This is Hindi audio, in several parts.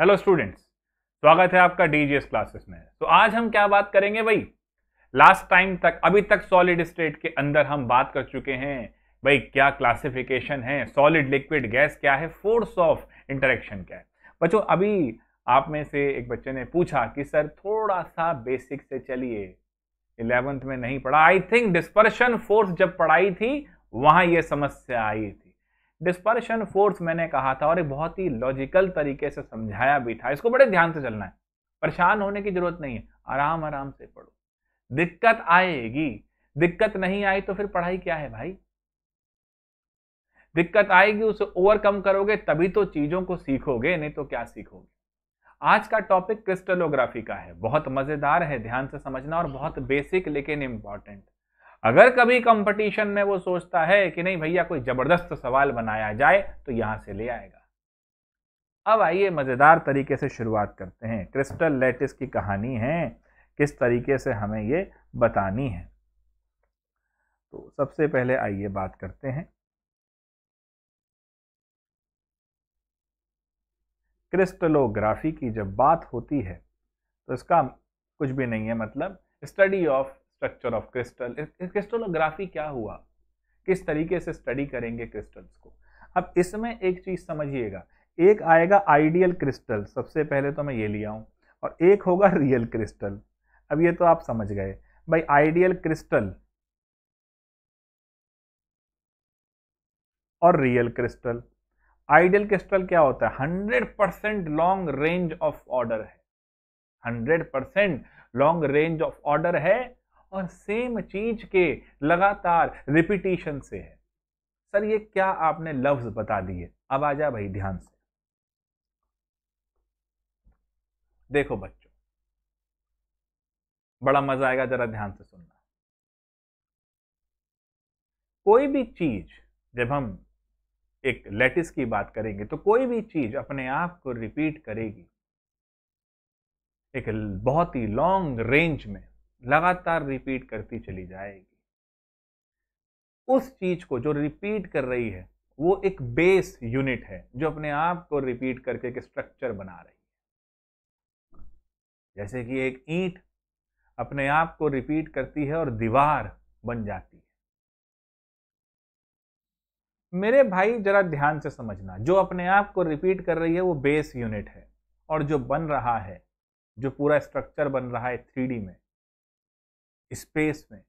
हेलो स्टूडेंट्स स्वागत है आपका डीजीएस क्लासेस में तो आज हम क्या बात करेंगे भाई लास्ट टाइम तक अभी तक सॉलिड स्टेट के अंदर हम बात कर चुके हैं भाई क्या क्लासिफिकेशन है सॉलिड लिक्विड गैस क्या है फोर्स ऑफ इंटरेक्शन क्या है बच्चों अभी आप में से एक बच्चे ने पूछा कि सर थोड़ा सा बेसिक से चलिए इलेवेंथ में नहीं पढ़ा आई थिंक डिस्पर्शन फोर्स जब पढ़ाई थी वहां यह समस्या आई डिस्पर्शन फोर्स मैंने कहा था और एक बहुत ही लॉजिकल तरीके से समझाया भी था इसको बड़े ध्यान से चलना है परेशान होने की जरूरत नहीं है आराम आराम से पढ़ो दिक्कत आएगी दिक्कत नहीं आई तो फिर पढ़ाई क्या है भाई दिक्कत आएगी उसे ओवरकम करोगे तभी तो चीजों को सीखोगे नहीं तो क्या सीखोगे आज का टॉपिक क्रिस्टलोग्राफी का है बहुत मजेदार है ध्यान से समझना और बहुत बेसिक लेकिन इंपॉर्टेंट अगर कभी कंपटीशन में वो सोचता है कि नहीं भैया कोई जबरदस्त सवाल बनाया जाए तो यहां से ले आएगा अब आइए मजेदार तरीके से शुरुआत करते हैं क्रिस्टल लेटिस की कहानी है किस तरीके से हमें ये बतानी है तो सबसे पहले आइए बात करते हैं क्रिस्टलोग्राफी की जब बात होती है तो इसका कुछ भी नहीं है मतलब study of structure of crystal crystallography क्या हुआ किस तरीके से स्टडी करेंगे क्रिस्टल्स को अब इसमें एक चीज़ समझिएगा एक आएगा आइडियल क्रिस्टल सबसे पहले तो मैं ये लिया हूँ और एक होगा रियल क्रिस्टल अब ये तो आप समझ गए भाई आइडियल क्रिस्टल और रियल क्रिस्टल आइडियल क्रिस्टल क्या होता है hundred percent long range of order है hundred percent long range of order है और सेम चीज के लगातार रिपीटेशन से है सर ये क्या आपने लफ्ज बता दिए अब आ जा भाई ध्यान से देखो बच्चों बड़ा मजा आएगा जरा ध्यान से सुनना कोई भी चीज जब हम एक लेटिस की बात करेंगे तो कोई भी चीज अपने आप को रिपीट करेगी एक बहुत ही लॉन्ग रेंज में लगातार रिपीट करती चली जाएगी उस चीज को जो रिपीट कर रही है वो एक बेस यूनिट है जो अपने आप को रिपीट करके एक स्ट्रक्चर बना रही है जैसे कि एक ईंट अपने आप को रिपीट करती है और दीवार बन जाती है मेरे भाई जरा ध्यान से समझना जो अपने आप को रिपीट कर रही है वो बेस यूनिट है और जो बन रहा है जो पूरा स्ट्रक्चर बन रहा है थ्री में स्पेस में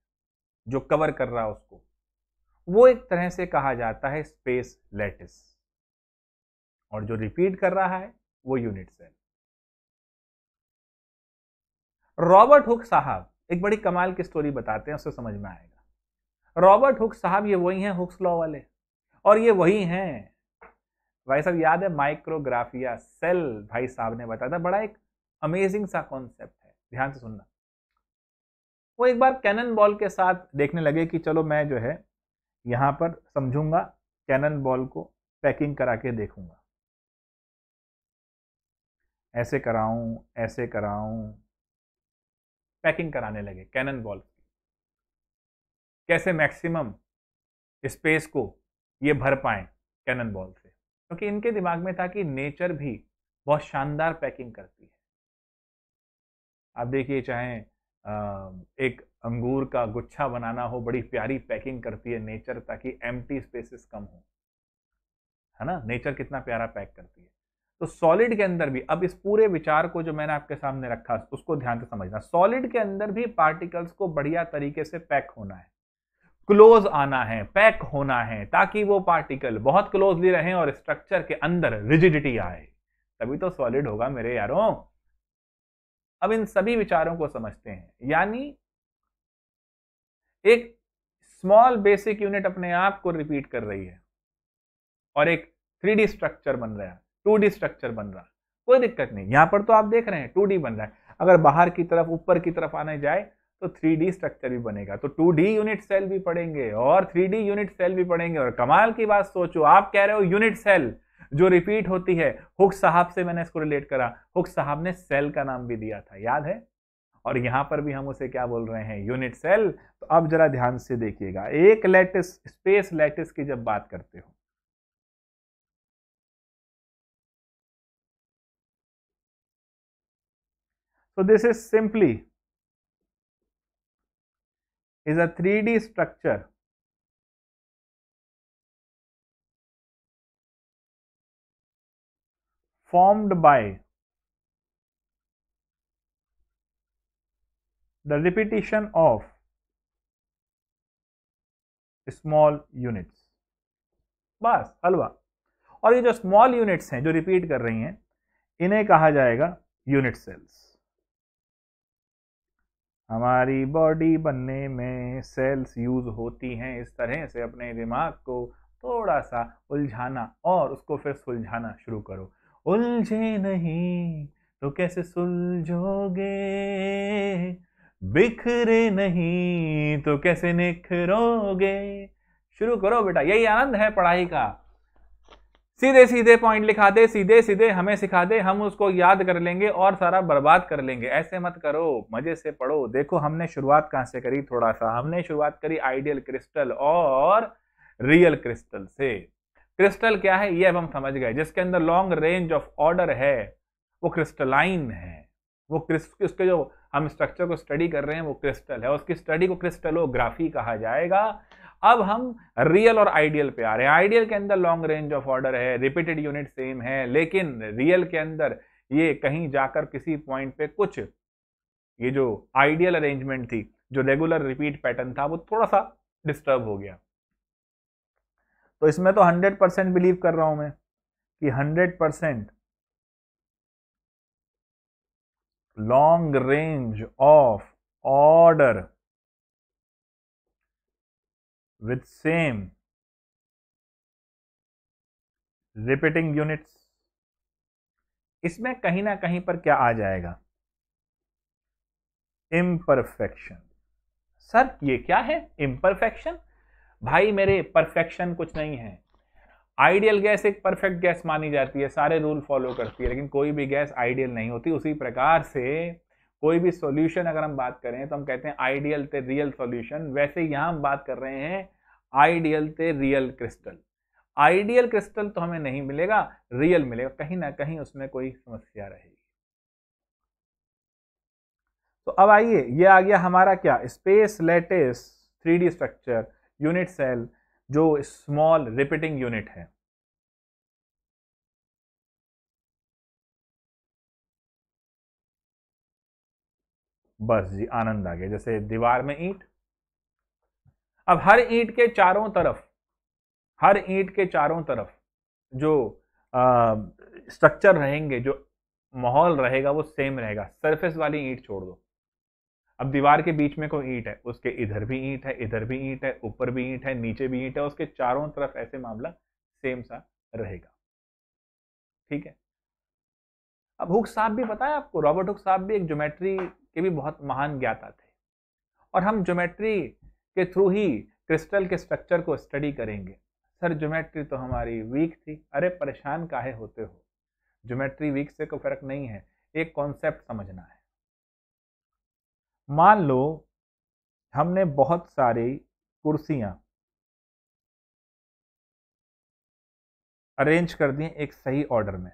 जो कवर कर रहा है उसको वो एक तरह से कहा जाता है स्पेस लेटिस और जो रिपीट कर रहा है वो यूनिट सेल रॉबर्ट हुक साहब एक बड़ी कमाल की स्टोरी बताते हैं उससे समझ में आएगा रॉबर्ट हुक साहब ये वही हैं हुक्स लॉ वाले और ये वही हैं भाई साहब याद है माइक्रोग्राफिया सेल भाई साहब ने बताया था बड़ा एक अमेजिंग सा कॉन्सेप्ट है ध्यान से सुनना वो एक बार कैनन बॉल के साथ देखने लगे कि चलो मैं जो है यहाँ पर समझूंगा कैनन बॉल को पैकिंग करा के देखूंगा ऐसे कराऊं ऐसे कराऊं पैकिंग कराने लगे कैनन बॉल की कैसे मैक्सिमम स्पेस को ये भर पाए कैनन बॉल से क्योंकि तो इनके दिमाग में था कि नेचर भी बहुत शानदार पैकिंग करती है आप देखिए चाहे एक अंगूर का गुच्छा बनाना हो बड़ी प्यारी पैकिंग करती है नेचर ताकि एम स्पेसेस कम हो है ना नेचर कितना प्यारा पैक करती है तो सॉलिड के अंदर भी अब इस पूरे विचार को जो मैंने आपके सामने रखा उसको ध्यान से समझना सॉलिड के अंदर भी पार्टिकल्स को बढ़िया तरीके से पैक होना है क्लोज आना है पैक होना है ताकि वो पार्टिकल बहुत क्लोजली रहें और स्ट्रक्चर के अंदर रिजिडिटी आए तभी तो सॉलिड होगा मेरे यारों अब इन सभी विचारों को समझते हैं यानी एक स्मॉल बेसिक यूनिट अपने आप को रिपीट कर रही है और एक थ्री स्ट्रक्चर बन रहा है टू स्ट्रक्चर बन रहा है कोई दिक्कत नहीं यहां पर तो आप देख रहे हैं टू बन रहा है अगर बाहर की तरफ ऊपर की तरफ आने जाए तो थ्री स्ट्रक्चर भी बनेगा तो टू यूनिट सेल भी पड़ेंगे और थ्री यूनिट सेल भी पड़ेंगे और कमाल की बात सोचो आप कह रहे हो यूनिट सेल जो रिपीट होती है हुक साहब से मैंने इसको रिलेट करा हुक साहब ने सेल का नाम भी दिया था याद है और यहां पर भी हम उसे क्या बोल रहे हैं यूनिट सेल तो अब जरा ध्यान से देखिएगा एक लेटिस स्पेस लेटिस की जब बात करते हो this is simply is a three D structure formed by the repetition of small units बस अलवा और ये जो स्मॉल यूनिट्स हैं जो रिपीट कर रही हैं इन्हें कहा जाएगा यूनिट सेल्स हमारी बॉडी बनने में सेल्स यूज होती हैं इस तरह से अपने दिमाग को थोड़ा सा उलझाना और उसको फिर सुलझाना शुरू करो उलझे नहीं तो कैसे सुलझोगे बिखरे नहीं तो कैसे निखरोगे शुरू करो बेटा यही आनंद है पढ़ाई का सीधे सीधे पॉइंट लिखा दे सीधे सीधे हमें सिखा दे हम उसको याद कर लेंगे और सारा बर्बाद कर लेंगे ऐसे मत करो मजे से पढ़ो देखो हमने शुरुआत कहाँ से करी थोड़ा सा हमने शुरुआत करी आइडियल क्रिस्टल और रियल क्रिस्टल से क्रिस्टल क्या है ये अब हम समझ गए जिसके अंदर लॉन्ग रेंज ऑफ ऑर्डर है वो क्रिस्टलाइन है वो क्रिस्ट उसके जो हम स्ट्रक्चर को स्टडी कर रहे हैं वो क्रिस्टल है उसकी स्टडी को क्रिस्टलोग्राफी कहा जाएगा अब हम रियल और आइडियल पे आ रहे हैं आइडियल के अंदर लॉन्ग रेंज ऑफ ऑर्डर है रिपीटेड यूनिट सेम है लेकिन रियल के अंदर ये कहीं जाकर किसी पॉइंट पे कुछ ये जो आइडियल अरेंजमेंट थी जो रेगुलर रिपीट पैटर्न था वो थोड़ा सा डिस्टर्ब हो गया तो इसमें तो हंड्रेड परसेंट बिलीव कर रहा हूं मैं कि hundred percent long range of order with same repeating units इसमें कहीं ना कहीं पर क्या आ जाएगा इम्परफेक्शन सर ये क्या है इम्परफेक्शन भाई मेरे परफेक्शन कुछ नहीं है आइडियल गैस एक परफेक्ट गैस मानी जाती है सारे रूल फॉलो करती है लेकिन कोई भी गैस आइडियल नहीं होती उसी प्रकार से कोई भी सॉल्यूशन अगर हम बात करें तो हम कहते हैं आइडियल ते रियल सॉल्यूशन वैसे यहाँ हम बात कर रहे हैं आइडियल ते रियल क्रिस्टल आइडियल क्रिस्टल तो हमें नहीं मिलेगा रियल मिलेगा कहीं ना कहीं उसमें कोई समस्या रहेगी तो अब आइए ये आ गया हमारा क्या space lattice three structure unit cell जो स्मॉल रिपीटिंग यूनिट है बस जी आनंद आ गया जैसे दीवार में ईंट अब हर ईंट के चारों तरफ हर ईंट के चारों तरफ जो स्ट्रक्चर रहेंगे जो माहौल रहेगा वो सेम रहेगा सरफेस वाली ईंट छोड़ दो अब दीवार के बीच में कोई ईंट है उसके इधर भी ईंट है इधर भी ईंट है ऊपर भी ईंट है नीचे भी ईंट है उसके चारों तरफ ऐसे मामला सेम सा रहेगा ठीक है अब हुक साहब भी बताया आपको रॉबर्ट हुक साहब भी एक ज्योमेट्री के भी बहुत महान ज्ञाता थे और हम ज्योमेट्री के थ्रू ही क्रिस्टल के स्ट्रक्चर को स्टडी करेंगे सर ज्योमेट्री तो हमारी वीक थी अरे परेशान काहे होते हो ज्योमेट्री वीक से कोई फर्क नहीं है एक कॉन्सेप्ट समझना है मान लो हमने बहुत सारी कुर्सियां अरेंज कर दी एक सही ऑर्डर में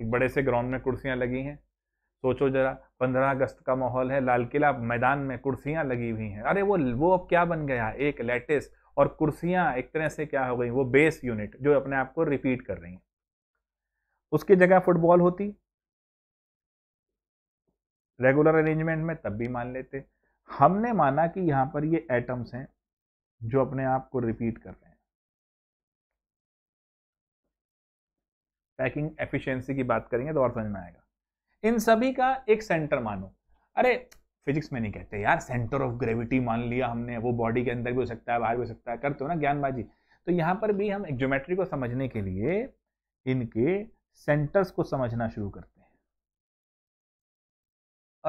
एक बड़े से ग्राउंड में कुर्सियां लगी हैं सोचो जरा पंद्रह अगस्त का माहौल है लाल किला मैदान में कुर्सियां लगी हुई हैं अरे वो वो अब क्या बन गया एक लेटेस्ट और कुर्सियां एक तरह से क्या हो गई वो बेस यूनिट जो अपने आप को रिपीट कर रही हैं उसकी जगह फुटबॉल होती रेगुलर अरेंजमेंट में तब भी मान लेते हमने माना कि यहां पर ये एटम्स हैं जो अपने आप को रिपीट कर रहे हैं पैकिंग एफिशिएंसी की बात करेंगे तो और समझ में आएगा इन सभी का एक सेंटर मानो अरे फिजिक्स में नहीं कहते यार सेंटर ऑफ ग्रेविटी मान लिया हमने वो बॉडी के अंदर भी हो सकता है बाहर भी हो सकता है करते हो ना ज्ञानबाजी तो यहां पर भी हम ज्योमेट्री को समझने के लिए इनके सेंटर्स को समझना शुरू करते हैं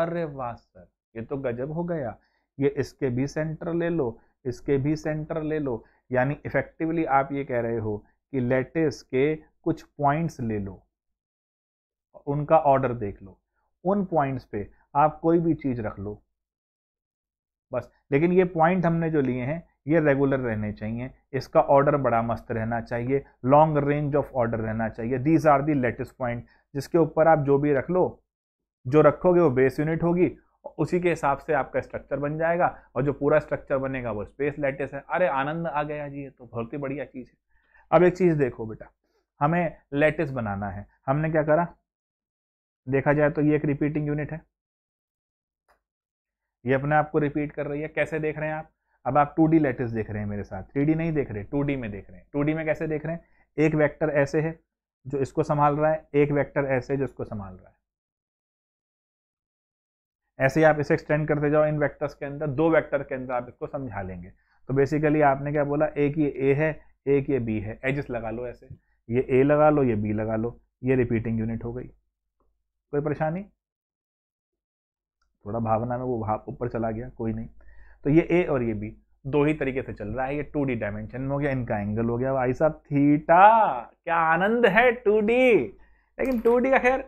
अरे वाह सर ये तो गजब हो गया ये इसके भी सेंटर ले लो इसके भी सेंटर ले लो यानी इफेक्टिवली आप ये कह रहे हो कि लेटेस के कुछ पॉइंट्स ले लो उनका ऑर्डर देख लो उन पॉइंट्स पे आप कोई भी चीज़ रख लो बस लेकिन ये पॉइंट हमने जो लिए हैं ये रेगुलर रहने चाहिए इसका ऑर्डर बड़ा मस्त रहना चाहिए लॉन्ग रेंज ऑफ ऑर्डर रहना चाहिए these are the lattice point जिसके ऊपर आप जो भी रख लो जो रखोगे वो बेस यूनिट होगी उसी के हिसाब से आपका स्ट्रक्चर बन जाएगा और जो पूरा स्ट्रक्चर बनेगा वो स्पेस लेटेस है अरे आनंद आ गया जी तो बहुत ही बढ़िया चीज़ है अब एक चीज़ देखो बेटा हमें लेटेस बनाना है हमने क्या करा देखा जाए तो ये एक रिपीटिंग यूनिट है ये अपने आप को रिपीट कर रही है कैसे देख रहे हैं आप अब आप टू डी लेटेस देख रहे हैं मेरे साथ थ्री नहीं देख रहे टू में देख रहे हैं टू में कैसे देख रहे हैं एक वैक्टर ऐसे है जो इसको संभाल रहा है एक वैक्टर ऐसे है जो इसको संभाल रहा है ऐसे ही आप इसे एक्सटेंड करते जाओ इन वेक्टर्स के अंदर दो वेक्टर के अंदर आप इसको समझा लेंगे तो बेसिकली आपने क्या बोला एक ये ए है एक ये बी है एजिस लगा लो ऐसे ये ए लगा लो ये बी लगा लो ये रिपीटिंग यूनिट हो गई कोई परेशानी थोड़ा भावना में वो भाव ऊपर चला गया कोई नहीं तो ये ए और ये बी दो ही तरीके से चल रहा है ये टू डी डायमेंशन में हो गया इनका एंगल हो गया भाई साहब थीटा क्या आनंद है टू डी लेकिन टू डी का खैर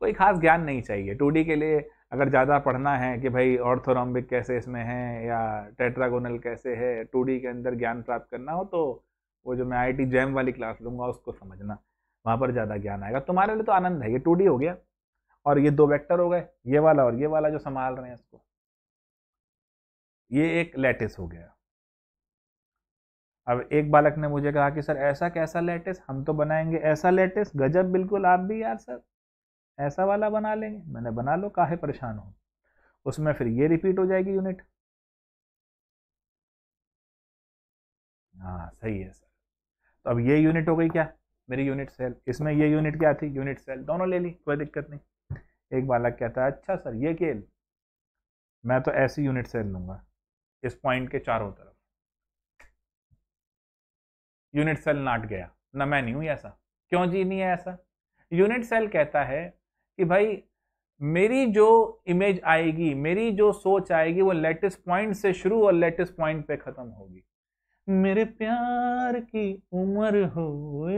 कोई खास ज्ञान नहीं चाहिए टू डी के लिए अगर ज़्यादा पढ़ना है कि भाई ऑर्थोरम्बिक कैसे इसमें है या टेट्रागोनल कैसे है टू के अंदर ज्ञान प्राप्त करना हो तो वो जो मैं आई टी जैम वाली क्लास लूँगा उसको समझना वहाँ पर ज़्यादा ज्ञान आएगा तुम्हारे लिए तो आनंद है ये टू हो गया और ये दो वेक्टर हो गए ये वाला और ये वाला जो संभाल रहे हैं इसको ये एक लेटेस हो गया अब एक बालक ने मुझे कहा कि सर ऐसा कैसा लेटेस हम तो बनाएंगे ऐसा लेटेस गजब बिल्कुल आप भी यार सर ऐसा वाला बना लेंगे मैंने बना लो काहे परेशान हो उसमें फिर ये रिपीट हो जाएगी यूनिट हाँ सही है सर तो अब ये यूनिट हो गई क्या मेरी यूनिट सेल इसमें ये यूनिट क्या थी यूनिट सेल दोनों ले ली कोई दिक्कत नहीं एक बालक कहता है अच्छा सर ये केल मैं तो ऐसी यूनिट सेल लूंगा इस पॉइंट के चारों तरफ यूनिट सेल नाट गया ना मैं नहीं हूं ऐसा क्यों जी नहीं है ऐसा यूनिट सेल कहता है कि भाई मेरी जो इमेज आएगी मेरी जो सोच आएगी वो लेटेस्ट पॉइंट से शुरू और लेटेस्ट पॉइंट पे ख़त्म होगी मेरे प्यार की उम्र हो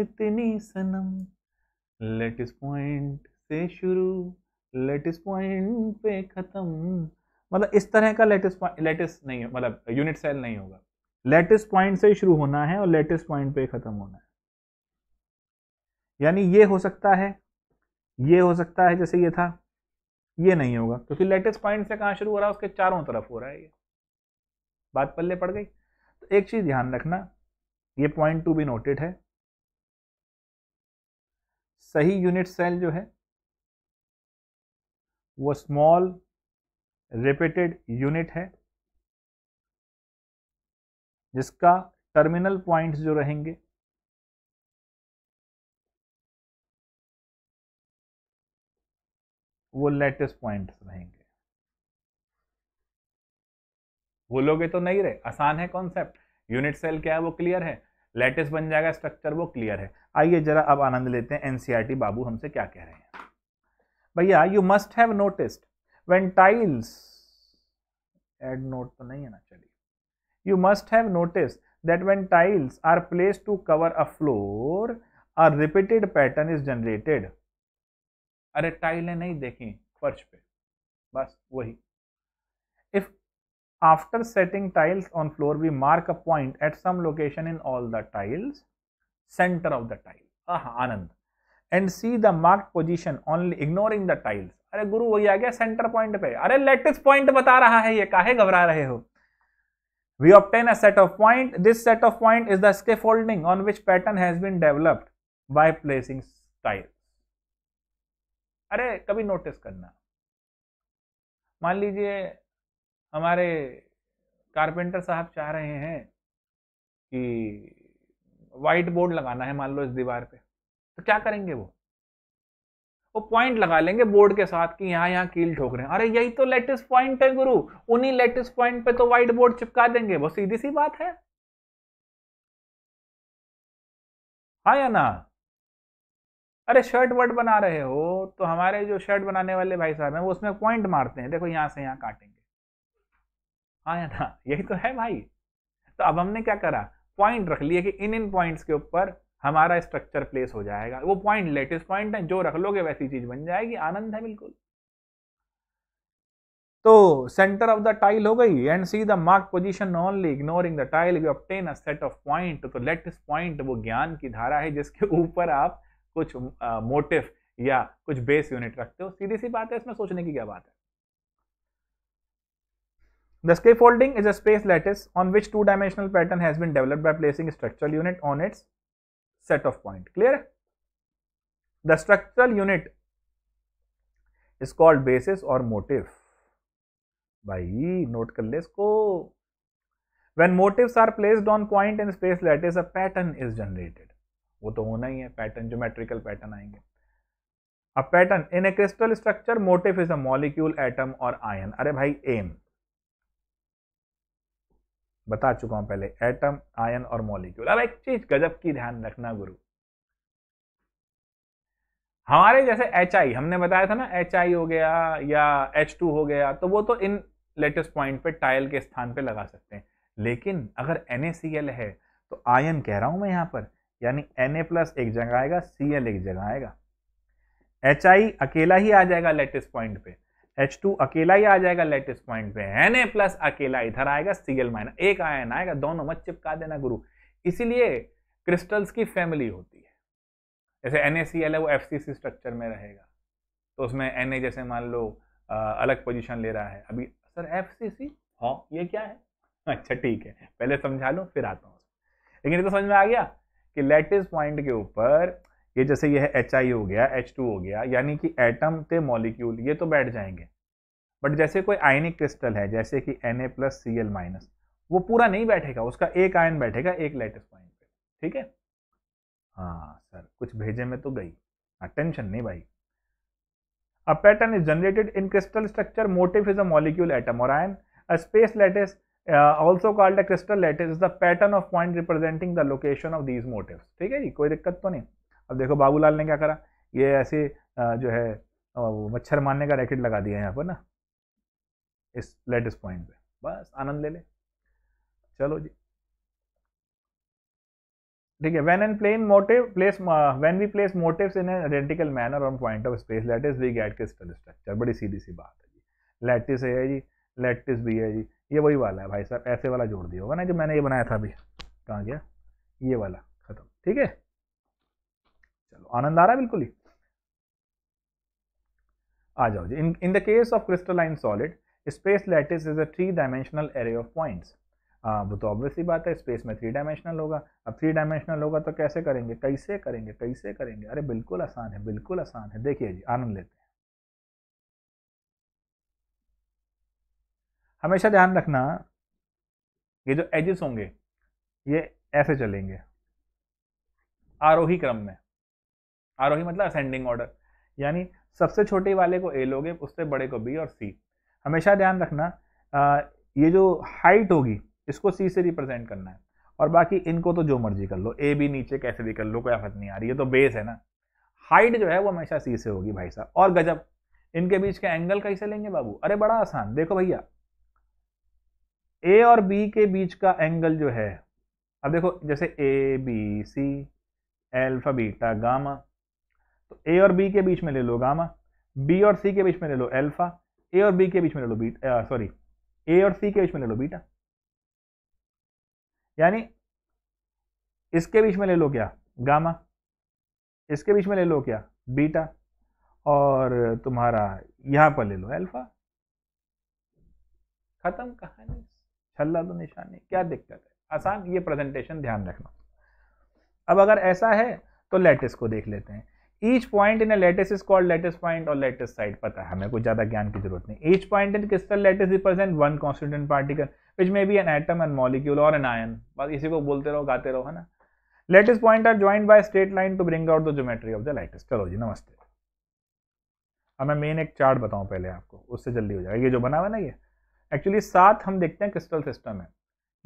इतनी सनम लेटेस्ट पॉइंट से शुरू लेटेस्ट पॉइंट पे ख़त्म मतलब इस तरह का लेटेस्ट लेटेस्ट नहीं मतलब यूनिट सेल नहीं होगा लेटेस्ट पॉइंट से शुरू होना है और लेटेस्ट पॉइंट पे ख़त्म होना है यानी ये हो सकता है ये हो सकता है जैसे ये था ये नहीं होगा क्योंकि लेटेस्ट पॉइंट से कहाँ शुरू हो रहा है उसके चारों तरफ हो रहा है ये बात पल्ले पड़ गई तो एक चीज़ ध्यान रखना ये पॉइंट टू भी नोटेड है सही यूनिट सेल जो है वो स्मॉल रिपीटेड यूनिट है जिसका टर्मिनल पॉइंट्स जो रहेंगे वो लेटेस्ट पॉइंट्स रहेंगे बोलोगे तो नहीं रहे आसान है कॉन्सेप्ट यूनिट सेल क्या है वो क्लियर है लेटेस्ट बन जाएगा स्ट्रक्चर वो क्लियर है आइए जरा अब आनंद लेते हैं एनसीआरटी बाबू हमसे क्या कह रहे हैं भैया you must have noticed when tiles एड नोट तो नहीं है ना चलिए you must have notice that when tiles are place to cover a floor a repeated pattern is generated अरे टाइलें नहीं देखी फर्श पे बस वही if after setting tiles on floor we mark a point at some location in all the tiles centre of the tile आनंद and see the mark position only ignoring the tiles अरे गुरु वही आ गया सेंटर पॉइंट पे अरे लेटेस्ट पॉइंट बता रहा है ये काहे घबरा रहे हो obtain a set of point this set of point is the scaffolding on which pattern has been developed by placing tile अरे कभी नोटिस करना मान लीजिए हमारे कारपेंटर साहब चाह रहे हैं कि वाइट बोर्ड लगाना है मान लो इस दीवार पे तो क्या करेंगे वो वो पॉइंट लगा लेंगे बोर्ड के साथ कि यहाँ यहाँ कील ठोक रहे हैं अरे यही तो लेटेस्ट पॉइंट है गुरु उन्हीं लेटेस्ट पॉइंट पे तो व्हाइट बोर्ड चिपका देंगे वो सीधी सी बात है हाँ या ना अरे शर्ट वर्ट बना रहे हो तो हमारे जो शर्ट बनाने वाले भाई साहब हैं वो उसमें पॉइंट मारते हैं देखो यहाँ से यहाँ काटेंगे हाँ या ना यही तो है भाई तो अब हमने क्या करा पॉइंट रख लिए कि इन इन पॉइंट्स के ऊपर हमारा स्ट्रक्चर प्लेस हो जाएगा वो पॉइंट लेटेस्ट पॉइंट है जो रख लोगे वैसी चीज बन जाएगी आनंद है बिल्कुल तो सेंटर ऑफ द टाइल हो गई and see the mark position only ignoring the tile you obtain a set of point तो लेटेस्ट पॉइंट वो ज्ञान की धारा है जिसके ऊपर आप कुछ मोटिव या कुछ बेस यूनिट रखते हो सीधी सी बात है इसमें सोचने की क्या बात है the folding is a space lattice on which two dimensional pattern has been developed by placing structural unit on its set of point clear the structural unit is called basis और मोटिव भाई नोट कर ले इसको when motif are placed on point in space lattice a pattern is generated वो तो होना ही है पैटर्न मेट्रिकल पैटर्न आएंगे अब pattern in a crystal structure motif is a molecule atom और आयन अरे भाई एम बता चुका हूं पहले एटम आयन और मॉलिक्यूल अब एक चीज गजब की ध्यान रखना गुरु हमारे जैसे एच आई हमने बताया था ना एच आई हो गया या एच टू हो गया तो वो तो इन लेटेस्ट पॉइंट पे टाइल के स्थान पे लगा सकते हैं लेकिन अगर एन है तो आयन कह रहा हूं मैं यहां पर यानी एन ए प्लस एक जगह आएगा सी एल एक जगह आएगा एच आई अकेला ही आ जाएगा लेटेस्ट पॉइंट पे एच टू अकेला ही आ जाएगा लेटेस्ट पॉइंट पे एन ए प्लस अकेला इधर आएगा सी एल माइनस एक आयन आएगा दोनों मत चिपका देना गुरु इसीलिए क्रिस्टल्स की फैमिली होती है जैसे एन ए सी एल है वो एफ सी सी स्ट्रक्चर में रहेगा तो उसमें एन ए जैसे मान लो अलग पोजिशन ले रहा है अभी सर एफ सी सी हाँ ये क्या है अच्छा ठीक है पहले समझा लो फिर आता हूँ लेकिन ये तो समझ में आ गया कि लैटिस पॉइंट के ऊपर ये जैसे ये है एच आई हो गया एच टू हो गया यानी कि एटम ते मॉलिक्यूल ये तो बैठ जाएंगे बट जैसे कोई आयनिक क्रिस्टल है जैसे कि N A plus C L minus वो पूरा नहीं बैठेगा उसका एक आयन बैठेगा एक लेटेस पॉइंट पे ठीक है हाँ सर कुछ भेजे में तो गई हाँ टेंशन नहीं भाई a pattern is generated in crystal structure motif is a molecule atom और ion a space lattice uh, also called a crystal lattice is the pattern of point representing the location of these motives ठीक है जी कोई दिक्कत तो नहीं अब देखो बाबूलाल ने क्या करा ये ऐसे uh, जो है uh, मच्छर मारने का रैकेट लगा दिया यहाँ पर ना इस लेटेस्ट पॉइंट पे बस आनंद ले ले चलो जी ठीक है when and plane motive place uh, when we place motives in an identical manner on point of space lattice we get crystal structure बड़ी सीधी सी बात है जी लैटिस है जी लैटिस भी है जी ये वही वाला है भाई साहब ऐसे वाला जोड़ दिया होगा ना जो मैंने ये बनाया था अभी कहाँ गया ये वाला खत्म ठीक है चलो आनंद आ रहा है बिल्कुल ही आ जाओ जी in in the case of crystalline solid space lattice is a three dimensional array of points हाँ वो तो ऑब्वियसली बात है स्पेस में थ्री डायमेंशनल होगा अब थ्री डायमेंशनल होगा तो कैसे करेंगे कैसे करेंगे कैसे करेंगे अरे बिल्कुल आसान है बिल्कुल आसान है देखिए जी आनंद लेते हैं हमेशा ध्यान रखना ये जो एजेस होंगे ये ऐसे चलेंगे आरोही क्रम में आरोही मतलब असेंडिंग ऑर्डर यानी सबसे छोटे वाले को ए लोगे उससे बड़े को बी और सी हमेशा ध्यान रखना आ, ये जो हाइट होगी इसको सी से रिप्रेजेंट करना है और बाकी इनको तो जो मर्जी कर लो ए भी नीचे कैसे भी कर लो कोई आफत नहीं आ रही है तो बेस है ना हाइट जो है वो हमेशा सी से होगी भाई साहब और गजब इनके बीच के एंगल कैसे लेंगे बाबू अरे बड़ा आसान देखो भैया ए और बी के बीच का एंगल जो है अब देखो जैसे A B C alpha beta gamma तो ए और बी के बीच में ले लो गामा बी और सी के बीच में ले लो एल्फा ए और बी के बीच में ले लो बीटा सॉरी ए और सी के बीच में ले लो बीटा यानी इसके बीच में ले लो क्या गामा इसके बीच में ले लो क्या बीटा और तुम्हारा यहां पर ले लो एल्फा खत्म कहानी छल्ला दो तो निशानी क्या दिक्कत है आसान ये प्रेजेंटेशन ध्यान रखना अब अगर ऐसा है तो लेटेस्ट को देख लेते हैं each point in lattice is called lattice point और लेटेस्ट साइड पता है हमें कुछ ज्यादा ज्ञान की जरूरत नहीं each point in crystal lattice represent one constituent particle which may be an atom and molecule और एन आयन बस इसी को बोलते रहो गाते रहो है ना lattice point are joint by straight line to bring out the geometry of the lattice चलो जी नमस्ते अब मैं मेन एक चार्ट बताऊं पहले आपको उससे जल्दी हो जाएगा ये जो बना हुआ ना ये एक्चुअली सात हम देखते हैं क्रिस्टल सिस्टम है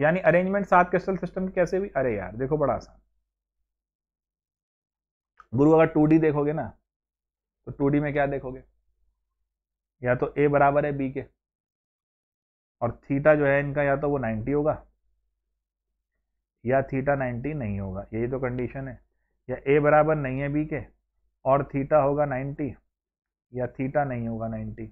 यानी अरेंजमेंट सात क्रिस्टल सिस्टम कैसे भी अरे यार देखो बड़ा आसान गुरु अगर टू देखोगे ना तो टू में क्या देखोगे या तो ए बराबर है बी के और थीटा जो है इनका या तो वो 90 होगा या थीटा 90 नहीं होगा यही तो कंडीशन है या ए बराबर नहीं है बी के और थीटा होगा 90 या थीटा नहीं होगा 90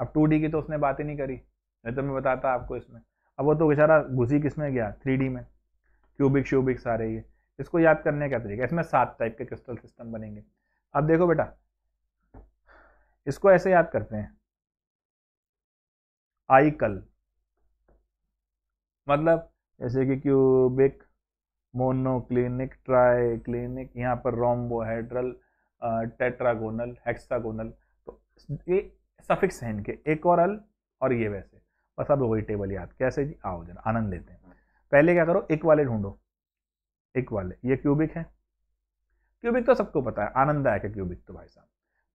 अब डी की तो उसने बात ही नहीं करी नहीं तो मैं बताता आपको इसमें अब वो तो बेचारा घुसी किस में गया थ्री में क्यूबिक श्यूबिक सारे ये इसको याद करने का तरीका इसमें सात टाइप के क्रिस्टल सिस्टम बनेंगे अब देखो बेटा इसको ऐसे याद करते हैं आईकल मतलब जैसे कि क्यूबिक मोनोक्लिनिक ट्राई क्लिनिक यहाँ पर रोम्बोहाइड्रल टेट्रागोनल हेक्सागोनल तो ये सफिक्स हैं इनके एक और अल और ये वैसे बस अब वही टेबल याद कैसे जी आओ जरा आनंद लेते हैं पहले क्या करो एक वाले ढूंढो एक वाले ये क्यूबिक है क्यूबिक तो सबको पता है आनंददायक है क्यूबिक तो भाई साहब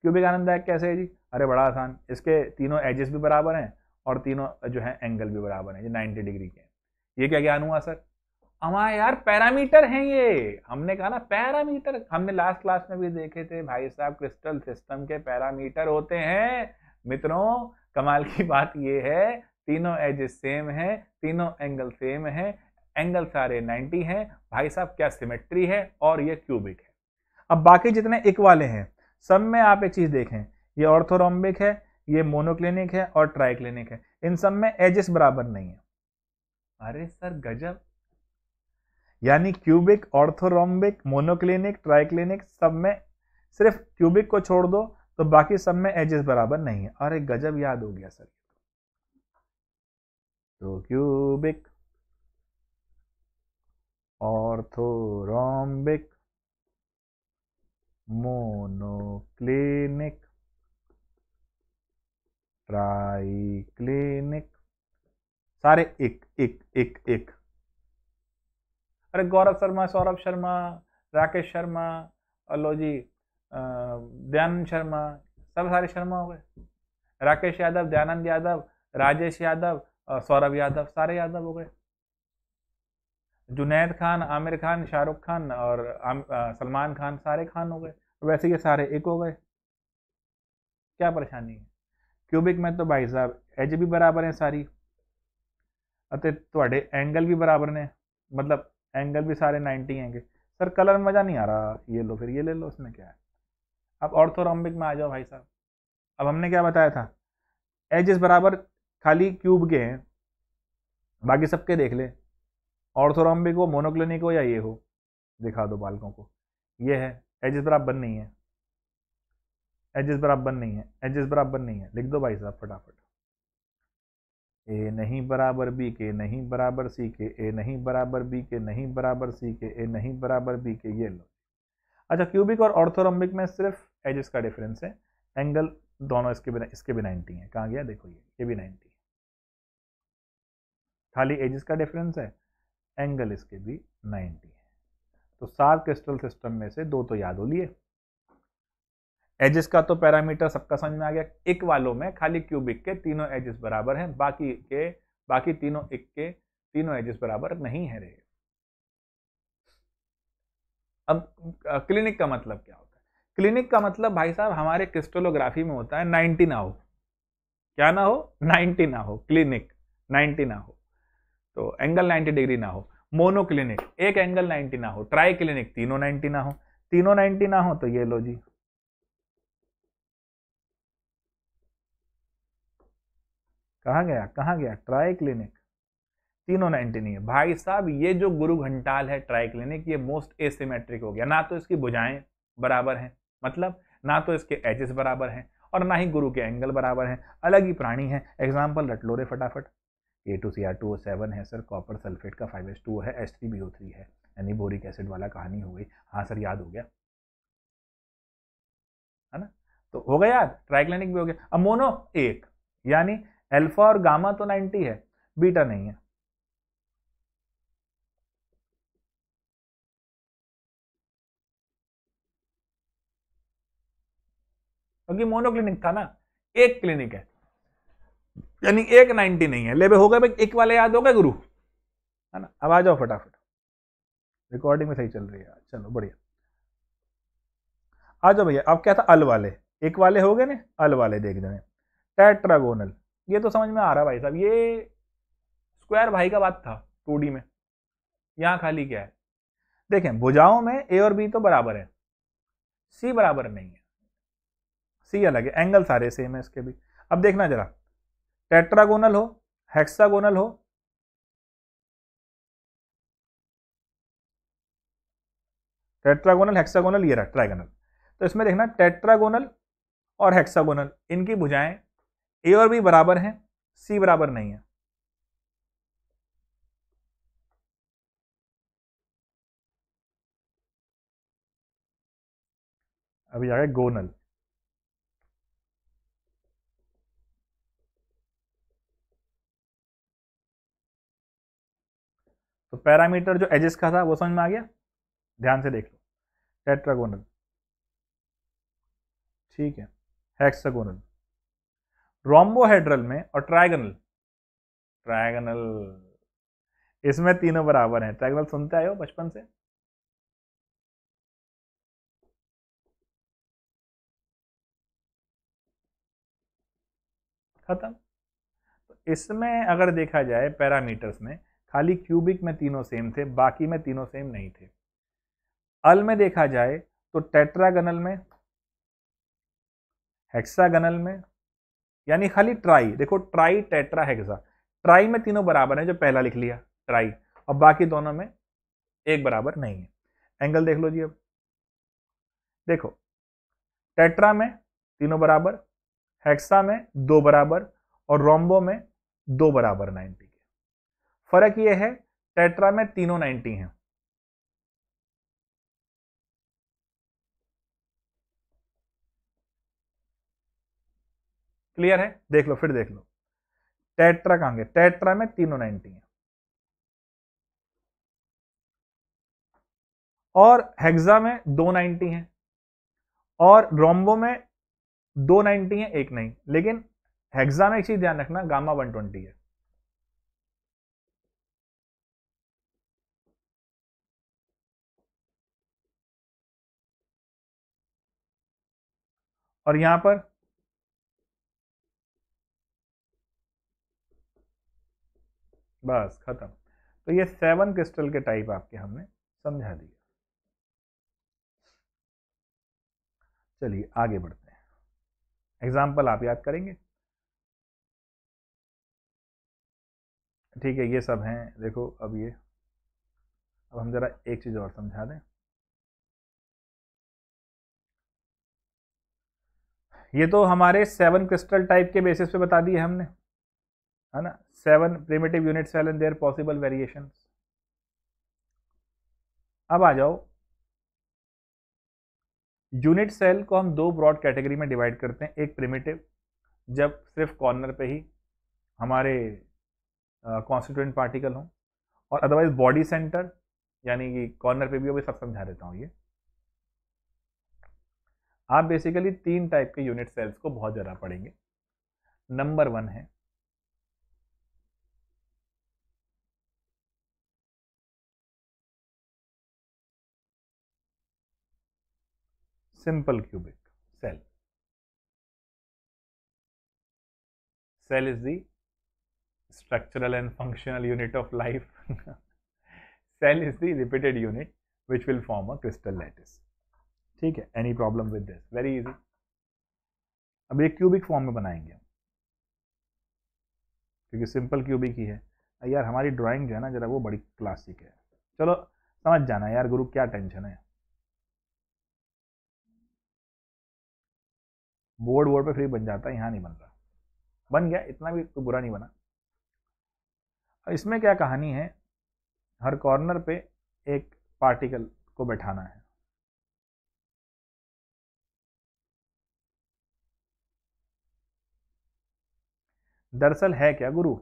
क्यूबिक आनंददायक कैसे है जी अरे बड़ा आसान इसके तीनों एजेस भी बराबर हैं और तीनों जो है एंगल भी बराबर हैं ये 90 डिग्री के ये क्या ज्ञान हुआ सर हमारे यार पैरामीटर हैं ये हमने कहा ना पैरामीटर हमने लास्ट क्लास में भी देखे थे भाई साहब क्रिस्टल सिस्टम के पैरामीटर होते हैं मित्रों कमाल की बात ये है तीनों एजेस सेम है तीनों एंगल सेम है एंगल सारे 90 हैं भाई साहब क्या सिमेट्री है और ये क्यूबिक है अब बाकी जितने एक वाले हैं सब में आप एक चीज़ देखें ये ऑर्थोरम्बिक है ये मोनोक्लिनिक है और ट्राइक्लिनिक है इन सब में एजेस बराबर नहीं है अरे सर गजब यानी क्यूबिक ऑर्थोरम्बिक मोनोक्लिनिक ट्राइक्लिनिक सब में सिर्फ क्यूबिक को छोड़ दो तो बाकी सब में एजेस बराबर नहीं है अरे गजब याद हो गया सर तो क्यूबिक ऑर्थोरॉम्बिक मोनोक्लिनिक ट्राइक्लिनिक सारे एक एक एक एक अरे गौरव शर्मा सौरभ शर्मा राकेश शर्मा और जी दयानंद शर्मा सब सारे शर्मा हो गए राकेश यादव दयानंद यादव राजेश यादव सौरभ यादव सारे यादव हो गए जुनैद खान आमिर खान शाहरुख खान और सलमान खान सारे खान हो गए वैसे ये सारे एक हो गए क्या परेशानी है क्यूबिक में तो भाई साहब एज भी बराबर है सारी थोड़े ਤੁਹਾਡੇ एंगल भी बराबर ने मतलब एंगल भी सारे 90 हैंगे सर कलर मज़ा नहीं आ रहा ये लो फिर ये ले लो उसमें क्या है अब ऑर्थोरम्बिक में आ जाओ भाई साहब अब हमने क्या बताया था एजेस बराबर खाली क्यूब के हैं बाकी सबके देख ले ऑर्थोरॉम्बिक हो मोनोक्लिनिक हो या ये हो दिखा दो बालकों को ये है एजिस बराबर नहीं है एजिस बराबर नहीं है एजिस बराबर नहीं है लिख दो भाई साहब फटाफट ए नहीं बराबर बी के नहीं बराबर सी के ए नहीं बराबर बी के नहीं बराबर सी के ए नहीं बराबर बी के ये लो अच्छा क्यूबिक और ऑर्थोरम्बिक में सिर्फ एजिस का डिफरेंस है एंगल दोनों इसके बिना इसके भी नाइन्टी है कहाँ गया देखो ये ये भी नाइन्टी खाली एजिस का डिफरेंस है एंगल इसके भी 90 है तो सात क्रिस्टल सिस्टम में से दो तो याद हो लिए एजिस का तो पैरामीटर सबका समझ में आ गया एक वालों में खाली क्यूबिक के तीनों एजिस बराबर हैं बाकी के बाकी तीनों एक के तीनों एजिस बराबर नहीं है रहे अब क्लिनिक का मतलब क्या होता है क्लिनिक का मतलब भाई साहब हमारे क्रिस्टोलोग्राफी में होता है नाइन्टी ना हो क्या ना हो नाइनटी ना हो क्लिनिक नाइनटी ना हो तो एंगल 90 डिग्री ना हो मोनोक्लिनिक एक एंगल 90 ना हो ट्राई क्लिनिक तीनों 90 ना हो तीनों 90 ना हो तो ये लो जी कहा गया कहा गया ट्राई क्लिनिक तीनों नाइनटी नहीं है भाई साहब ये जो गुरु घंटाल है ट्राई क्लिनिक ये मोस्ट एसिमेट्रिक हो गया ना तो इसकी बुझाएं बराबर हैं मतलब ना तो इसके एजेस बराबर हैं और ना ही गुरु के एंगल बराबर हैं अलग ही प्राणी है एग्जाम्पल रट लो रे फटाफट A two C R two O seven है सर कॉपर सल्फेट का फाइव एस टू है S three B O three है यानी बोरिक एसिड वाला कहानी हो गई हाँ सर याद हो गया है ना तो हो गया याद ट्राइक्लिनिक भी हो गया अब मोनो एक यानी एल्फा और गामा तो नाइनटी है बीटा नहीं है क्योंकि तो मोनो क्लिनिक था ना एक क्लिनिक है यानी एक नाइनटी नहीं है ले हो गए भाई एक वाले याद हो गए गुरु है ना अब आ जाओ फटाफट रिकॉर्डिंग में सही चल रही है चलो बढ़िया आ जाओ भैया अब क्या था अल वाले एक वाले हो गए ना अल वाले देख देने टेट्रागोनल ये तो समझ में आ रहा भाई साहब ये स्क्वायर भाई का बात था टू में यहाँ खाली क्या है देखें भुजाओं में ए और बी तो बराबर है सी बराबर नहीं है सी अलग है एंगल सारे सेम है इसके भी अब देखना जरा टेट्रागोनल हो हेक्सागोनल हो टेट्रागोनल हेक्सागोनल ये रहा ट्राइगोनल तो इसमें देखना टेट्रागोनल और हेक्सागोनल इनकी भुजाएं ए और बी बराबर हैं सी बराबर नहीं है अभी आ गए गोनल तो पैरामीटर जो एजेस का था वो समझ में आ गया ध्यान से देख लो टेट्रागोनल ठीक है हेक्सागोनल रोम्बोहेड्रल में और ट्रायगनल ट्रायगनल इसमें तीनों बराबर हैं ट्रायगनल सुनते आए हो बचपन से खत्म तो इसमें अगर देखा जाए पैरामीटर्स में खाली क्यूबिक में तीनों सेम थे बाकी में तीनों सेम नहीं थे अल में देखा जाए तो टेट्रागनल में हेक्सागनल में यानी खाली ट्राई देखो ट्राई टेट्रा हेक्सा ट्राई में तीनों बराबर है जो पहला लिख लिया ट्राई और बाकी दोनों में एक बराबर नहीं है एंगल देख लो जी अब देखो टेट्रा में तीनों बराबर हेक्सा में दो बराबर और रोम्बो में दो बराबर नाइन्टी फर्क यह है टेट्रा में तीनों 90 हैं क्लियर है देख लो फिर देख लो टेट्रा कहेंगे टेट्रा में तीनों 90 हैं और हेक्सा में दो नाइन्टी हैं और रोम्बो में दो नाइन्टी हैं एक नहीं लेकिन हेक्सा में एक चीज ध्यान रखना गामा वन ट्वेंटी है और यहां पर बस खत्म तो ये सेवन क्रिस्टल के टाइप आपके हमने समझा दिए चलिए आगे बढ़ते हैं एग्जाम्पल आप याद करेंगे ठीक है ये सब हैं देखो अब ये अब हम ज़रा एक चीज़ और समझा दें ये तो हमारे सेवन क्रिस्टल टाइप के बेसिस पे बता दिए हमने है ना seven primitive unit cell and their possible variation अब आ जाओ यूनिट सेल को हम दो ब्रॉड कैटेगरी में डिवाइड करते हैं एक प्रिमेटिव जब सिर्फ कॉर्नर पे ही हमारे कॉन्स्टिट्यूंट पार्टिकल हों और अदरवाइज बॉडी सेंटर यानी कि कॉर्नर पे भी अभी सब समझा देता हूँ ये आप बेसिकली तीन टाइप के यूनिट सेल्स को बहुत ज्यादा पढ़ेंगे नंबर वन है simple cubic cell cell is the structural and functional unit of life cell is the repeated unit which will form a crystal lattice ठीक है any problem with this very easy अब ये क्यूबिक फॉर्म में बनाएंगे हम क्योंकि सिंपल क्यूबिक ही है यार हमारी ड्राइंग जो है ना जरा वो बड़ी क्लासिक है चलो समझ जाना यार गुरु क्या टेंशन है बोर्ड वोर्ड पे फ्री बन जाता है यहाँ नहीं बन रहा बन गया इतना भी तो बुरा नहीं बना इसमें क्या कहानी है हर कॉर्नर पे एक पार्टिकल को बैठाना है दरअसल है क्या गुरु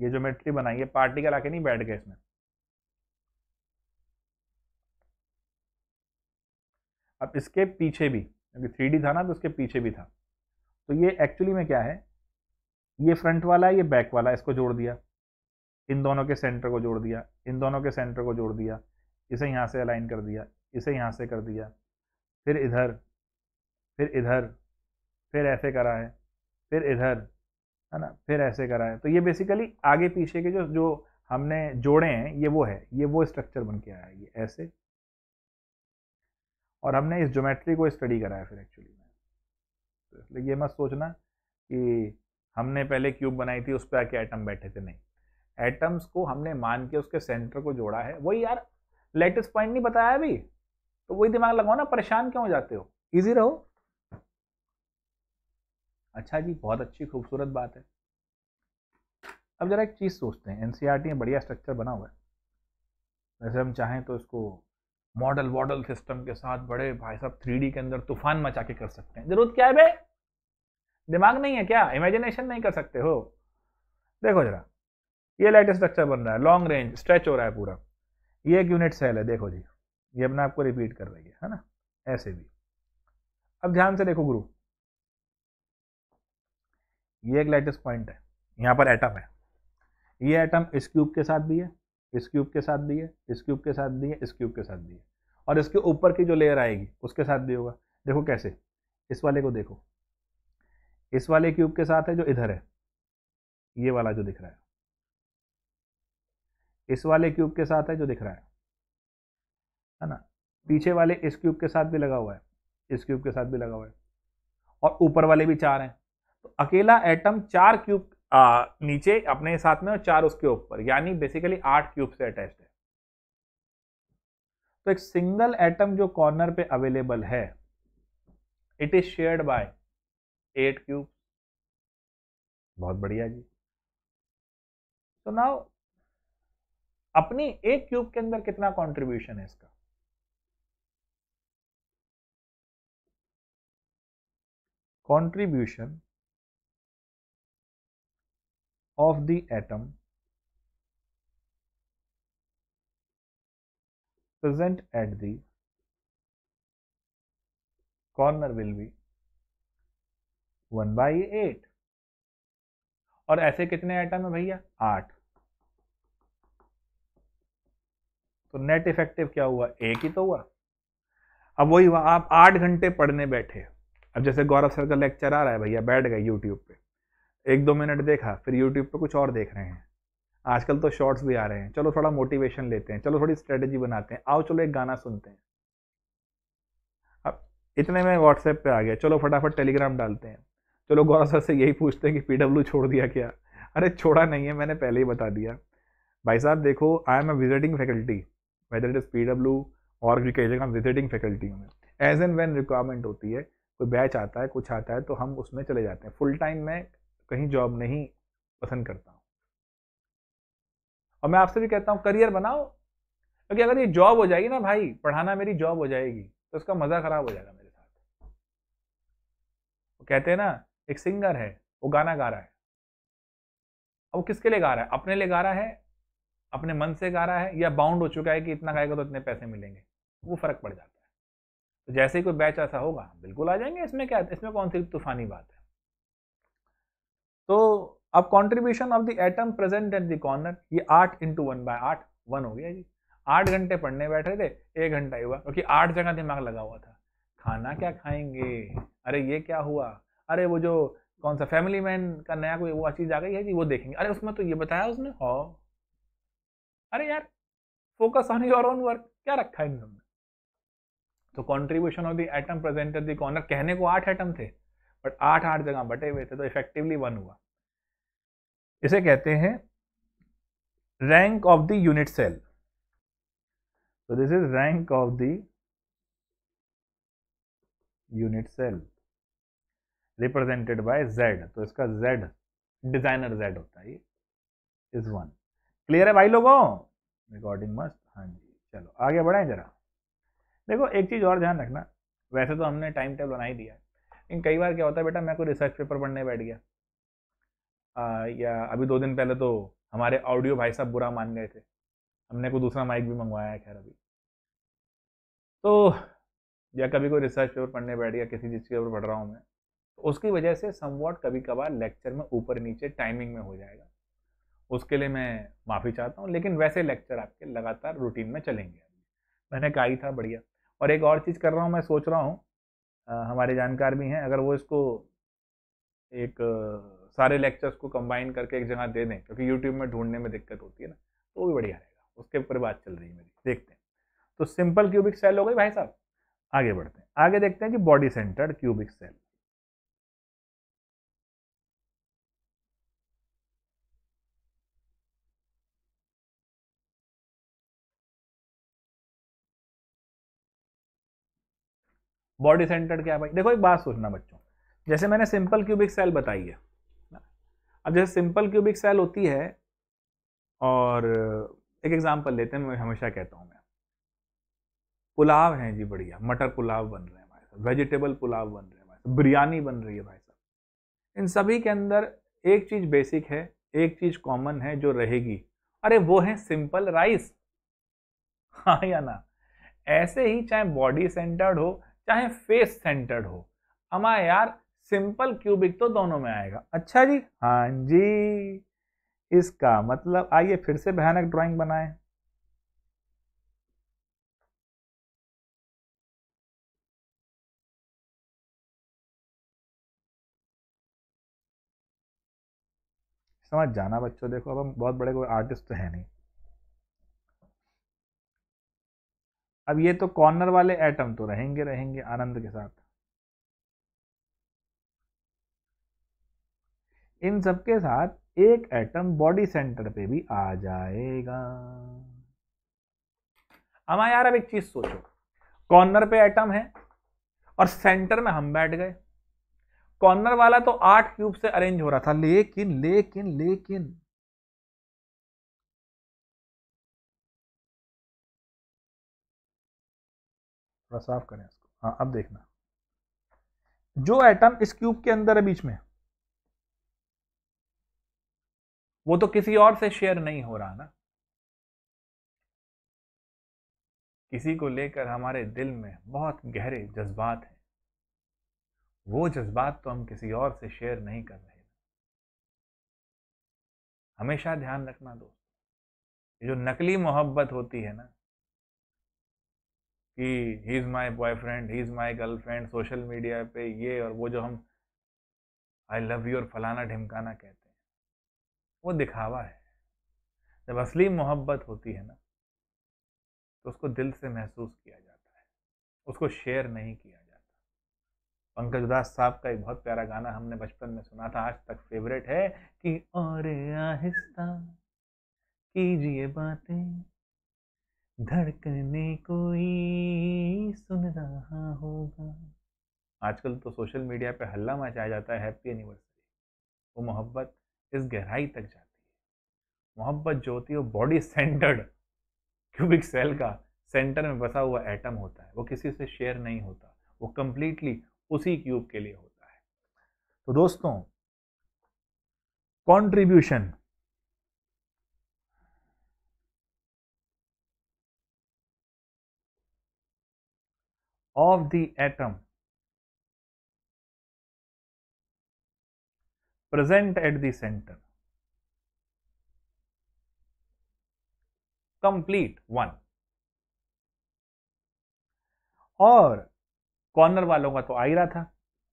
ये ज्योमेट्री बनाई है पार्टिकल आके नहीं बैठ गए इसमें अब इसके पीछे भी क्योंकि थ्री था ना तो उसके पीछे भी था तो ये एक्चुअली में क्या है ये फ्रंट वाला है ये बैक वाला है इसको जोड़ दिया इन दोनों के सेंटर को जोड़ दिया इन दोनों के सेंटर को जोड़ दिया इसे यहाँ से अलाइन कर दिया इसे यहाँ से कर दिया फिर इधर फिर इधर फिर ऐसे करा है फिर इधर है ना फिर ऐसे कराएं तो ये बेसिकली आगे पीछे के जो जो हमने जोड़े हैं ये वो है ये वो स्ट्रक्चर बन के आया है ये ऐसे और हमने इस ज्योमेट्री को स्टडी कराया फिर एक्चुअली में तो इसलिए ये मत सोचना कि हमने पहले क्यूब बनाई थी उस पर आके एटम बैठे थे नहीं एटम्स को हमने मान के उसके सेंटर को जोड़ा है वही यार लेटेस्ट पॉइंट नहीं बताया अभी तो वही दिमाग लगाओ ना परेशान क्यों हो जाते हो इजी रहो अच्छा जी बहुत अच्छी खूबसूरत बात है अब ज़रा एक चीज़ सोचते हैं एन e में बढ़िया स्ट्रक्चर बना हुआ है वैसे हम चाहें तो इसको मॉडल वॉडल सिस्टम के साथ बड़े भाई साहब थ्री के अंदर तूफान मचा के कर सकते हैं जरूरत क्या है भाई दिमाग नहीं है क्या इमेजिनेशन नहीं कर सकते हो देखो जरा ये लेटेस्ट स्ट्रक्चर बन रहा है लॉन्ग रेंज स्ट्रेच हो रहा है पूरा ये एक यूनिट सेल है देखो जी ये अपने आपको रिपीट कर रही है है ना ऐसे भी अब ध्यान से देखो गुरु ये एक लेटेस्ट पॉइंट है यहाँ पर एटम है ये एटम इस क्यूब के साथ भी है इस क्यूब के साथ भी है इस क्यूब के साथ भी है इस क्यूब के साथ भी है और इसके ऊपर की जो लेयर आएगी उसके साथ भी होगा देखो कैसे इस वाले को देखो इस वाले क्यूब के साथ है जो इधर है ये वाला जो दिख रहा है इस वाले क्यूब के साथ है जो दिख रहा है है ना पीछे वाले इस क्यूब के साथ भी लगा हुआ है इस क्यूब के साथ भी लगा हुआ है और ऊपर वाले भी चार हैं तो अकेला एटम चार क्यूब नीचे अपने साथ में और चार उसके ऊपर यानी बेसिकली आठ क्यूब से अटैच है तो एक सिंगल एटम जो कॉर्नर पे अवेलेबल है it is shared by eight cube बहुत बढ़िया जी तो नाउ अपनी एक क्यूब के अंदर कितना कंट्रीब्यूशन है इसका contribution of the atom present at the corner will be one by eight और ऐसे कितने आइटम है भैया आठ तो नेट इफेक्टिव क्या हुआ एक ही तो हुआ अब वही हुआ आप आठ घंटे पढ़ने बैठे अब जैसे गौरव सर का लेक्चर आ रहा है भैया बैठ गए यूट्यूब पे एक दो मिनट देखा फिर यूट्यूब पर कुछ और देख रहे हैं आजकल तो शॉर्ट्स भी आ रहे हैं चलो थोड़ा मोटिवेशन लेते हैं चलो थोड़ी स्ट्रेटजी बनाते हैं आओ चलो एक गाना सुनते हैं अब इतने में व्हाट्सएप पे आ गया चलो फटाफट टेलीग्राम डालते हैं चलो गौरव सर से यही पूछते हैं कि पी छोड़ दिया क्या अरे छोड़ा नहीं है मैंने पहले ही बता दिया भाई साहब देखो I am a visiting faculty whether it is P W और कई जगह विजिटिंग फैकल्टी में एज एंड वेन रिक्वायरमेंट होती है कोई बैच आता है कुछ आता है तो हम उसमें चले जाते हैं फुल टाइम में कहीं जॉब नहीं पसंद करता हूं और मैं आपसे भी कहता हूं करियर बनाओ क्योंकि तो अगर ये जॉब हो जाएगी ना भाई पढ़ाना मेरी जॉब हो जाएगी तो उसका मज़ा ख़राब हो जाएगा मेरे साथ वो कहते हैं ना एक सिंगर है वो गाना गा रहा है अब वो किसके लिए गा रहा है अपने लिए गा रहा है अपने मन से गा रहा है या बाउंड हो चुका है कि इतना गाएगा तो इतने पैसे मिलेंगे वो फ़र्क पड़ जाता है तो जैसे ही कोई बैच ऐसा होगा बिल्कुल आ जाएंगे इसमें क्या इसमें कौन सी तूफानी बात तो अब contribution of the atom present at the corner ये आठ इंटू वन बाय आठ वन हो गया जी आठ घंटे पढ़ने बैठ रहे थे एक घंटा ही हुआ क्योंकि तो आठ जगह दिमाग लगा हुआ था खाना क्या खाएंगे अरे ये क्या हुआ अरे वो जो कौन सा फैमिली मैन का नया कोई वो चीज़ आ गई है जी वो देखेंगे अरे उसमें तो ये बताया उसने हो हाँ। अरे यार focus on your own work क्या रखा है इन सबने तो contribution of the atom present at the corner कहने को आठ एटम थे बट आठ आठ जगह बटे हुए थे तो इफेक्टिवली वन हुआ इसे कहते हैं rank of the unit cell तो this is rank of the unit cell represented by Z तो इसका जेड डिजाइनर जेड होता है ये इज वन क्लियर है भाई लोगों रिकॉर्डिंग मस्त हाँ जी चलो आगे बढ़ाएं जरा देखो एक चीज और ध्यान रखना वैसे तो हमने टाइम टेबल बना ही दिया लेकिन कई बार क्या होता है बेटा मैं कोई रिसर्च पेपर पढ़ने बैठ गया आ, या अभी दो दिन पहले तो हमारे ऑडियो भाई साहब बुरा मान गए थे हमने कोई दूसरा माइक भी मंगवाया है खैर अभी तो या कभी कोई रिसर्च पेपर पढ़ने बैठ गया किसी चीज़ के ऊपर पढ़ रहा हूँ मैं तो उसकी वजह से समवॉट कभी कभार लेक्चर में ऊपर नीचे टाइमिंग में हो जाएगा उसके लिए मैं माफ़ी चाहता हूँ लेकिन वैसे लेक्चर आपके लगातार रूटीन में चलेंगे मैंने कहा ही था बढ़िया और एक और चीज़ कर रहा हूँ मैं सोच रहा हूँ हमारे जानकार भी हैं अगर वो इसको एक सारे लेक्चर्स को कंबाइन करके एक जगह दे दें क्योंकि यूट्यूब में ढूंढने में दिक्कत होती है ना तो वो भी बढ़िया रहेगा उसके ऊपर बात चल रही है मेरी देखते हैं तो सिंपल क्यूबिक सेल हो गई भाई साहब आगे बढ़ते हैं आगे देखते हैं कि body centred cubic cell body centred क्या है भाई देखो एक बात सोचना बच्चों जैसे मैंने सिंपल क्यूबिक सेल बताई है अब जैसे सिंपल क्यूबिक सेल होती है और एक एग्जांपल लेते हैं मैं हमेशा कहता हूँ मैं पुलाव हैं जी बढ़िया मटर पुलाव बन रहे हैं भाई साहब वेजिटेबल पुलाव बन रहे हैं भाई साहब बिरयानी बन रही है भाई साहब इन सभी के अंदर एक चीज़ बेसिक है एक चीज़ कॉमन है जो रहेगी अरे वो है सिंपल राइस हाँ या ना ऐसे ही चाहे बॉडी सेंटर्ड हो चाहे फेस सेंटर्ड हो अमा यार सिंपल क्यूबिक तो दोनों में आएगा अच्छा जी हाँ जी इसका मतलब आइए फिर से भयानक ड्राइंग बनाएं समझ जाना बच्चों देखो अब हम बहुत बड़े कोई आर्टिस्ट तो है नहीं अब ये तो कॉर्नर वाले एटम तो रहेंगे रहेंगे आनंद के साथ इन सबके साथ एक एटम बॉडी सेंटर पे भी आ जाएगा अमा यार अब एक चीज सोचो कॉर्नर पे एटम है और सेंटर में हम बैठ गए कॉर्नर वाला तो आठ क्यूब से अरेंज हो रहा था लेकिन लेकिन लेकिन थोड़ा साफ करें इसको हाँ अब देखना जो एटम इस क्यूब के अंदर है बीच में वो तो किसी और से शेयर नहीं हो रहा ना किसी को लेकर हमारे दिल में बहुत गहरे जज्बात हैं वो जज्बात तो हम किसी और से शेयर नहीं कर रहे हमेशा ध्यान रखना दोस्त ये जो नकली मोहब्बत होती है ना कि he is my boyfriend he is my girlfriend social media पे ये और वो जो हम आई लव यू और फलाना ढिमकाना कहते हैं वो दिखावा है जब असली मोहब्बत होती है ना तो उसको दिल से महसूस किया जाता है उसको शेयर नहीं किया जाता पंकज उदास साहब का एक बहुत प्यारा गाना हमने बचपन में सुना था आज तक फेवरेट है कि और आहिस्ता कीजिए बातें धड़कने कोई सुन रहा होगा आजकल तो सोशल मीडिया पे हल्ला मचाया जाता है हैप्पी एनिवर्सरी वो मोहब्बत इस गहराई तक जाती है मोहब्बत जो होती है वो बॉडी सेंटर्ड क्यूबिक सेल का सेंटर में बसा हुआ एटम होता है वो किसी से शेयर नहीं होता वो कंप्लीटली उसी क्यूब के लिए होता है तो दोस्तों contribution of the atom present at the center complete one और कॉर्नर वालों का तो आ ही रहा था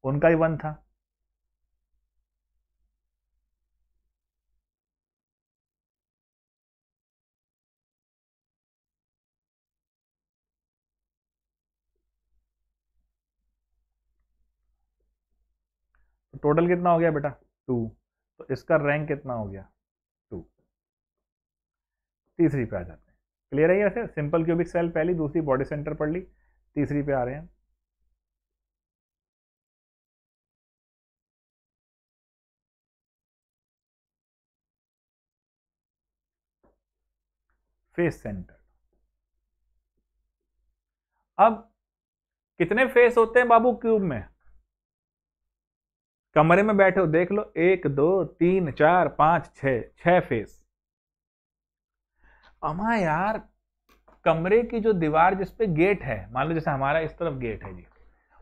उनका ही वन था टोटल कितना हो गया बेटा टू तो इसका रैंक कितना हो गया टू तीसरी पे आ जाते हैं क्लियर है ऐसे सिंपल क्यूबिक सेल पहली दूसरी बॉडी सेंटर पढ़ ली तीसरी पे आ रहे हैं फेस सेंटर अब कितने फेस होते हैं बाबू क्यूब में कमरे में बैठे हो देख लो एक दो तीन चार पांच छ छ फेस अमा यार कमरे की जो दीवार जिसपे गेट है मान लो जैसे हमारा इस तरफ गेट है जी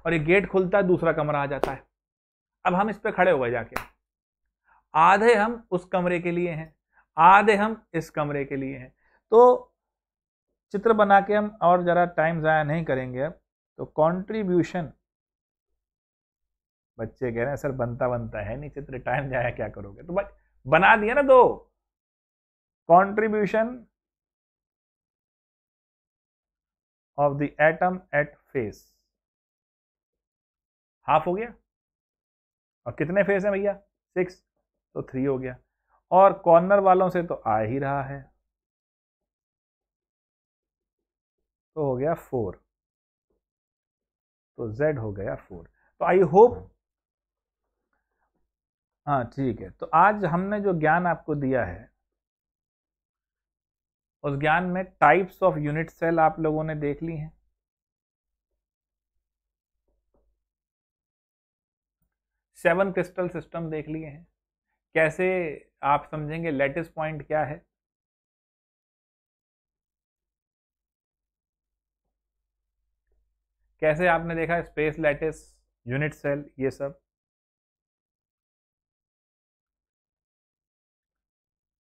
और ये गेट खुलता है दूसरा कमरा आ जाता है अब हम इस पर खड़े हो गए जाके आधे हम उस कमरे के लिए हैं आधे हम इस कमरे के लिए हैं तो चित्र बना के हम और ज़रा टाइम ज़ाया नहीं करेंगे अब तो कंट्रीब्यूशन बच्चे कह रहे हैं सर बनता बनता है नहीं चित्र टाइम जाया क्या करोगे तो बना दिया ना दो contribution of the atom at face half हो गया और कितने फेस हैं भैया सिक्स तो थ्री हो गया और कॉर्नर वालों से तो आ ही रहा है तो हो गया फोर तो जेड हो गया फोर तो आई होप हाँ। हाँ ठीक है तो आज हमने जो ज्ञान आपको दिया है उस ज्ञान में टाइप्स ऑफ यूनिट सेल आप लोगों ने देख ली हैं सेवन क्रिस्टल सिस्टम देख लिए हैं कैसे आप समझेंगे लेटेस्ट पॉइंट क्या है कैसे आपने देखा स्पेस लेटेस्ट यूनिट सेल ये सब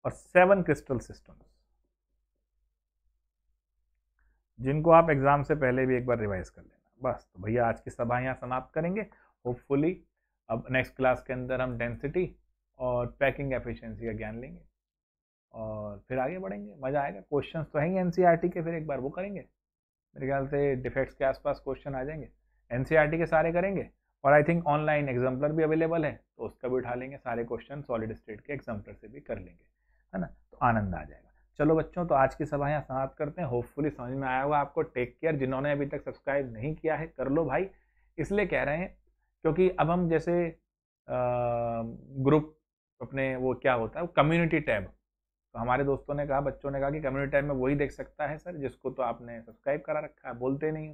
और सेवन क्रिस्टल सिस्टम्स जिनको आप एग्ज़ाम से पहले भी एक बार रिवाइज कर लेना बस तो भैया आज की सभा यहाँ समाप्त करेंगे होपफुली अब नेक्स्ट क्लास के अंदर हम डेंसिटी और पैकिंग एफिशिएंसी का ज्ञान लेंगे और फिर आगे बढ़ेंगे मज़ा आएगा क्वेश्चन तो हैं एन e के फिर एक बार वो करेंगे मेरे ख्याल से डिफेक्ट्स के आसपास क्वेश्चन आ जाएंगे एन e के सारे करेंगे और आई थिंक ऑनलाइन एग्जाम्पलर भी अवेलेबल है तो उसका भी उठा लेंगे सारे क्वेश्चन सॉलिड स्टेट के एग्जाम्पलर से भी कर लेंगे है ना तो आनंद आ जाएगा चलो बच्चों तो आज की सभा यहाँ समाप्त करते हैं होपफुली समझ में आया हुआ आपको टेक केयर जिन्होंने अभी तक सब्सक्राइब नहीं किया है कर लो भाई इसलिए कह रहे हैं क्योंकि अब हम जैसे ग्रुप अपने वो क्या होता है वो कम्युनिटी टैब तो हमारे दोस्तों ने कहा बच्चों ने कहा कि कम्युनिटी टैब में वही देख सकता है सर जिसको तो आपने सब्सक्राइब करा रखा है बोलते नहीं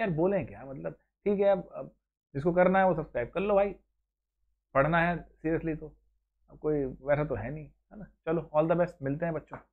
यार बोलें क्या मतलब ठीक है अब जिसको करना है वो सब्सक्राइब कर लो भाई पढ़ना है सीरियसली तो कोई वैसा तो है नहीं है ना चलो ऑल द बेस्ट मिलते हैं बच्चों